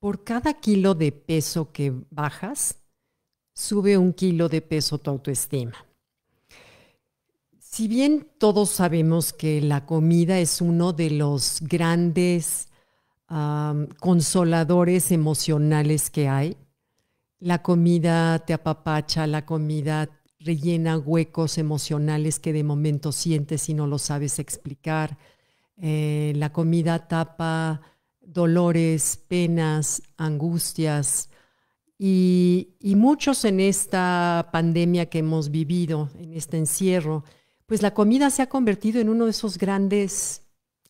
por cada kilo de peso que bajas, sube un kilo de peso tu autoestima. Si bien todos sabemos que la comida es uno de los grandes consoladores emocionales que hay, la comida te apapacha, la comida rellena huecos emocionales que de momento sientes y no lo sabes explicar, eh, la comida tapa dolores, penas, angustias y, muchos en esta pandemia que hemos vivido, en este encierro, pues la comida se ha convertido en uno de esos grandes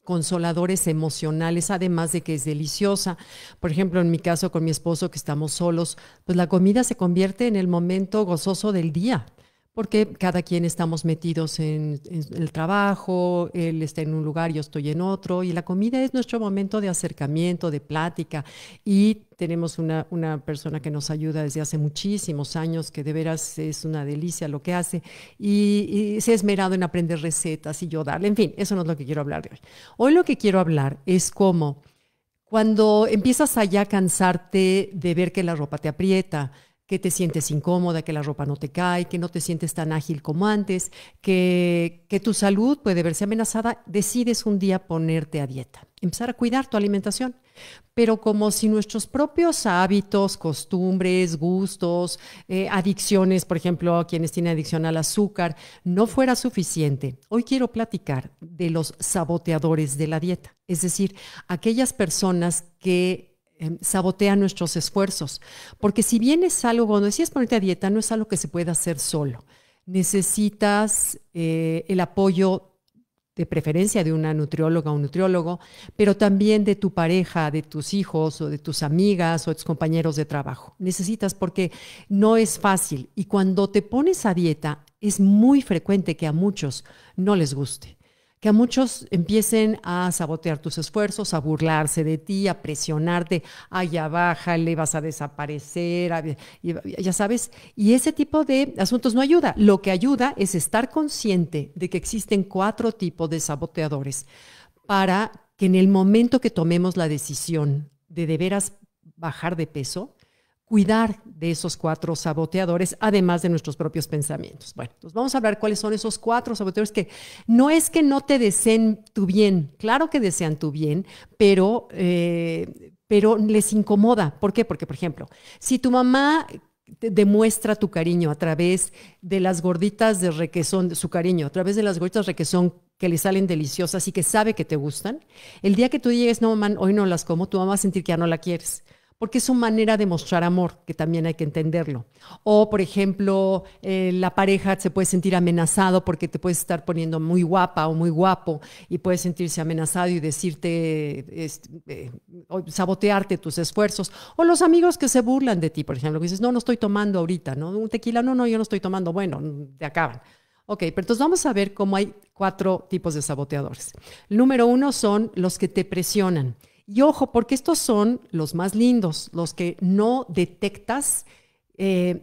consoladores emocionales, además de que es deliciosa. Por ejemplo, en mi caso con mi esposo que estamos solos, pues la comida se convierte en el momento gozoso del día porque cada quien estamos metidos en, el trabajo, él está en un lugar, yo estoy en otro, y la comida es nuestro momento de acercamiento, de plática, y tenemos una, persona que nos ayuda desde hace muchísimos años, que de veras es una delicia lo que hace, y, se ha esmerado en aprender recetas y yo darle, en fin, eso no es lo que quiero hablar de hoy. Hoy lo que quiero hablar es cómo cuando empiezas a ya cansarte de ver que la ropa te aprieta, que te sientes incómoda, que la ropa no te cae, que no te sientes tan ágil como antes, que, tu salud puede verse amenazada, decides un día ponerte a dieta, empezar a cuidar tu alimentación. Pero como si nuestros propios hábitos, costumbres, gustos, eh, adicciones, por ejemplo, quienes tienen adicción al azúcar, no fuera suficiente, hoy quiero platicar de los saboteadores de la dieta, es decir, aquellas personas que Em, sabotea nuestros esfuerzos. Porque si bien es algo, cuando decías ponerte a dieta, no es algo que se pueda hacer solo. Necesitas eh, el apoyo de preferencia de una nutrióloga o un nutriólogo, pero también de tu pareja, de tus hijos o de tus amigas o de tus compañeros de trabajo. Necesitas porque no es fácil y cuando te pones a dieta es muy frecuente que a muchos no les guste que a muchos empiecen a sabotear tus esfuerzos, a burlarse de ti, a presionarte, ay, ya le vas a desaparecer, ya sabes. Y ese tipo de asuntos no ayuda. Lo que ayuda es estar consciente de que existen cuatro tipos de saboteadores para que en el momento que tomemos la decisión de de veras bajar de peso, cuidar de esos cuatro saboteadores, además de nuestros propios pensamientos. Bueno, nos vamos a hablar cuáles son esos cuatro saboteadores que no es que no te deseen tu bien, claro que desean tu bien, pero, eh, pero les incomoda. ¿Por qué? Porque, por ejemplo, si tu mamá demuestra tu cariño a través de las gorditas de requesón, su cariño, a través de las gorditas de requesón que le salen deliciosas y que sabe que te gustan, el día que tú llegues, no, mamá, hoy no las como, tu mamá va a sentir que ya no la quieres porque es su manera de mostrar amor, que también hay que entenderlo. O, por ejemplo, eh, la pareja se puede sentir amenazado porque te puedes estar poniendo muy guapa o muy guapo y puede sentirse amenazado y decirte, eh, sabotearte tus esfuerzos. O los amigos que se burlan de ti, por ejemplo, que dices, no, no estoy tomando ahorita, ¿no? Un tequila, no, no, yo no estoy tomando, bueno, te acaban. Ok, pero entonces vamos a ver cómo hay cuatro tipos de saboteadores. Número uno son los que te presionan. Y ojo, porque estos son los más lindos, los que no detectas eh,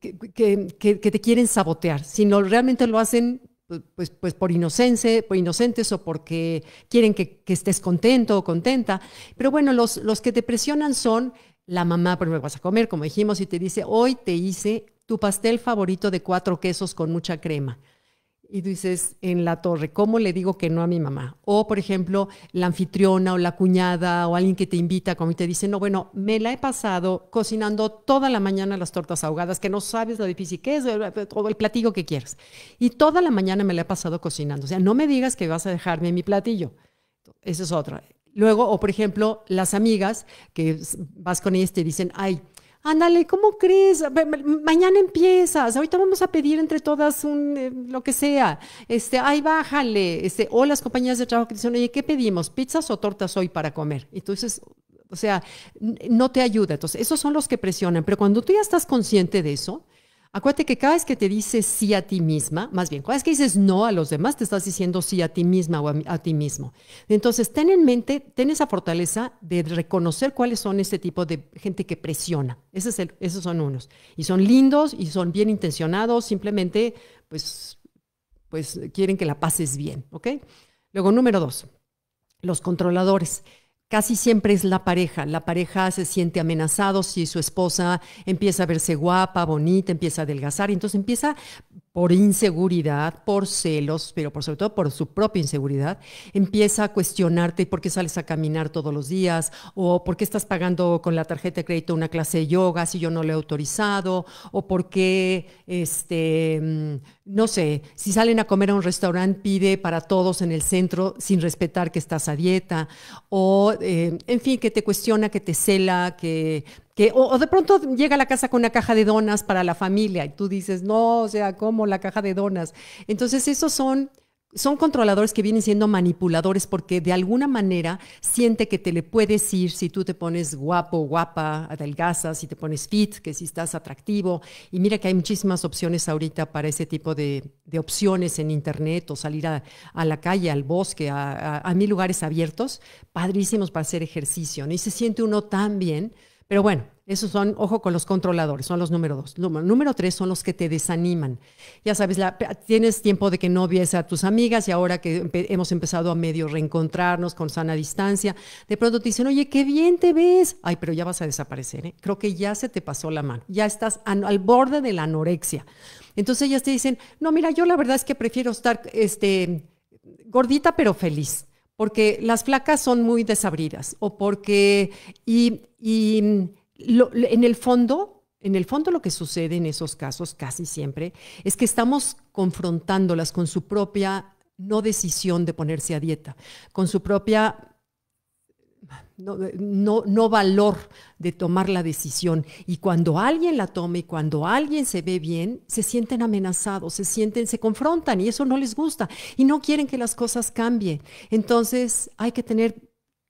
que, te quieren sabotear, sino realmente lo hacen pues, pues, pues por, inocente, por inocentes o porque quieren que, estés contento o contenta. Pero bueno, los, que te presionan son la mamá, primero vas a comer, como dijimos, y te dice, hoy te hice tu pastel favorito de cuatro quesos con mucha crema y dices, en la torre, ¿cómo le digo que no a mi mamá? O, por ejemplo, la anfitriona o la cuñada o alguien que te invita como y te dice, no, bueno, me la he pasado cocinando toda la mañana las tortas ahogadas, que no sabes lo difícil que es, todo el platillo que quieras. Y toda la mañana me la he pasado cocinando. O sea, no me digas que vas a dejarme mi platillo. Esa es otra. Luego, o por ejemplo, las amigas que vas con ellas te dicen, ay, ándale, ¿cómo crees? Mañana empiezas, ahorita vamos a pedir entre todas un, eh, lo que sea, este, ay, bájale, este, o las compañías de trabajo que dicen, oye, ¿qué pedimos? ¿Pizzas o tortas hoy para comer? Y Entonces, o sea, no te ayuda. Entonces, esos son los que presionan, pero cuando tú ya estás consciente de eso, Acuérdate que cada vez que te dices sí a ti misma, más bien, cada vez que dices no a los demás, te estás diciendo sí a ti misma o a, ti mismo. Entonces, ten en mente, ten esa fortaleza de reconocer cuáles son este tipo de gente que presiona. esos son unos. Y son lindos y son bien intencionados, simplemente, pues, pues quieren que la pases bien, ¿ok? Luego, número dos, los controladores. Casi siempre es la pareja. La pareja se siente amenazado si su esposa empieza a verse guapa, bonita, empieza a adelgazar. Entonces empieza por inseguridad, por celos, pero por sobre todo por su propia inseguridad, empieza a cuestionarte por qué sales a caminar todos los días o por qué estás pagando con la tarjeta de crédito una clase de yoga si yo no le he autorizado o por qué este mm, no sé, si salen a comer a un restaurante pide para todos en el centro sin respetar que estás a dieta o eh, en fin, que te cuestiona, que te cela, que o, de pronto llega a la casa con una caja de donas para la familia y tú dices, no, o sea, ¿cómo la caja de donas? Entonces, esos son son controladores que vienen siendo manipuladores porque de alguna manera siente que te le puedes ir si tú te pones guapo, guapa, adelgazas, si te pones fit, que si estás atractivo. Y mira que hay muchísimas opciones ahorita para ese tipo de, opciones en internet o salir a, la calle, al bosque, a, mil lugares abiertos, padrísimos para hacer ejercicio. Y se siente uno tan bien pero bueno, esos son, ojo con los controladores, son los número dos. Número, tres son los que te desaniman. Ya sabes, la, tienes tiempo de que no vies a tus amigas y ahora que hemos empezado a medio reencontrarnos con sana distancia, de pronto te dicen, oye, qué bien te ves. Ay, pero ya vas a desaparecer, ¿eh? Creo que ya se te pasó la mano, ya estás al borde de la anorexia. Entonces ellas te dicen, no, mira, yo la verdad es que prefiero estar este, gordita pero feliz porque las flacas son muy desabridas o porque, y, en el fondo, en el fondo lo que sucede en esos casos casi siempre es que estamos confrontándolas con su propia no decisión de ponerse a dieta, con su propia no, no, no, valor de tomar la decisión. Y cuando alguien la toma y cuando alguien se ve bien, se sienten amenazados, se sienten, se confrontan y eso no les gusta y no quieren que las cosas cambien. Entonces hay que tener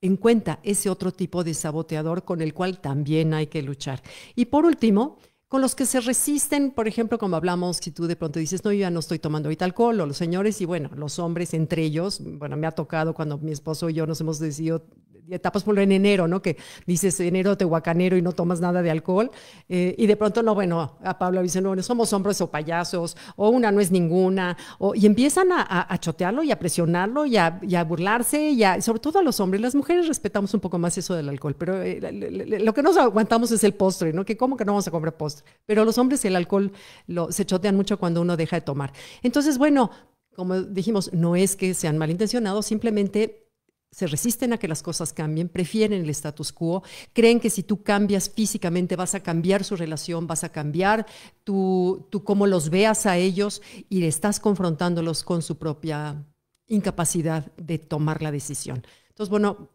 en cuenta ese otro tipo de saboteador con el cual también hay que luchar. Y por último, con los que se resisten, por ejemplo, como hablamos, si tú de pronto dices, no, yo ya no estoy tomando ahorita alcohol, o los señores, y bueno, los hombres entre ellos, bueno, me ha tocado cuando mi esposo y yo nos hemos decidido etapas, por en enero, ¿no? Que dices enero tehuacanero y no tomas nada de alcohol. Eh, y de pronto, no, bueno, a Pablo dice, no, somos hombres o payasos, o una no es ninguna. y empiezan a, chotearlo y a presionarlo y a, burlarse, y sobre todo a los hombres. Las mujeres respetamos un poco más eso del alcohol, pero eh, lo que nos aguantamos es el postre, ¿no? Que cómo que no vamos a comer postre. Pero los hombres el alcohol se chotean mucho cuando uno deja de tomar. Entonces, bueno, como dijimos, no es que sean malintencionados, simplemente se resisten a que las cosas cambien, prefieren el status quo, creen que si tú cambias físicamente vas a cambiar su relación, vas a cambiar tú, tú cómo los veas a ellos y estás confrontándolos con su propia incapacidad de tomar la decisión. Entonces, bueno,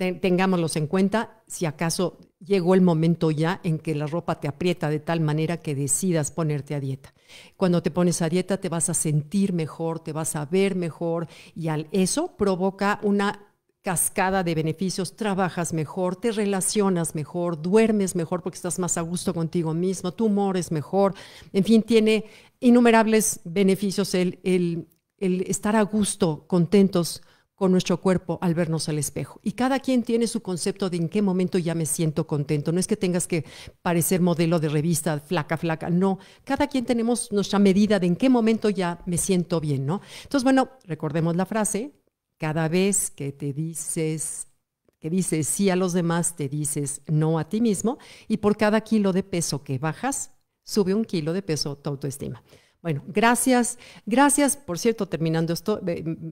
tengámoslos en cuenta si acaso llegó el momento ya en que la ropa te aprieta de tal manera que decidas ponerte a dieta. Cuando te pones a dieta te vas a sentir mejor, te vas a ver mejor y al eso provoca una cascada de beneficios, trabajas mejor, te relacionas mejor, duermes mejor porque estás más a gusto contigo mismo, tu humor es mejor, en fin, tiene innumerables beneficios el, el, el estar a gusto, contentos con nuestro cuerpo al vernos al espejo. Y cada quien tiene su concepto de en qué momento ya me siento contento. No es que tengas que parecer modelo de revista flaca, flaca. No, cada quien tenemos nuestra medida de en qué momento ya me siento bien, ¿no? Entonces, bueno, recordemos la frase, cada vez que te dices que dices sí a los demás, te dices no a ti mismo y por cada kilo de peso que bajas, sube un kilo de peso tu autoestima. Bueno, gracias. Gracias. Por cierto, terminando esto,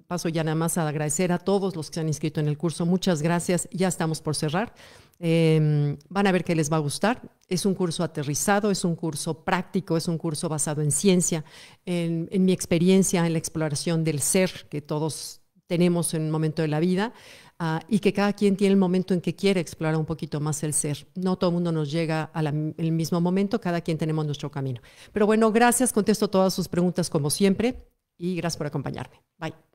paso ya nada más a agradecer a todos los que se han inscrito en el curso. Muchas gracias. Ya estamos por cerrar. Em, van a ver que les va a gustar. Es un curso aterrizado, es un curso práctico, es un curso basado en ciencia, en, en mi experiencia, en la exploración del ser que todos tenemos en un momento de la vida. Ah, y que cada quien tiene el momento en que quiere explorar un poquito más el ser. No todo el mundo nos llega al mismo momento, cada quien tenemos nuestro camino. Pero bueno, gracias, contesto todas sus preguntas como siempre y gracias por acompañarme. Bye.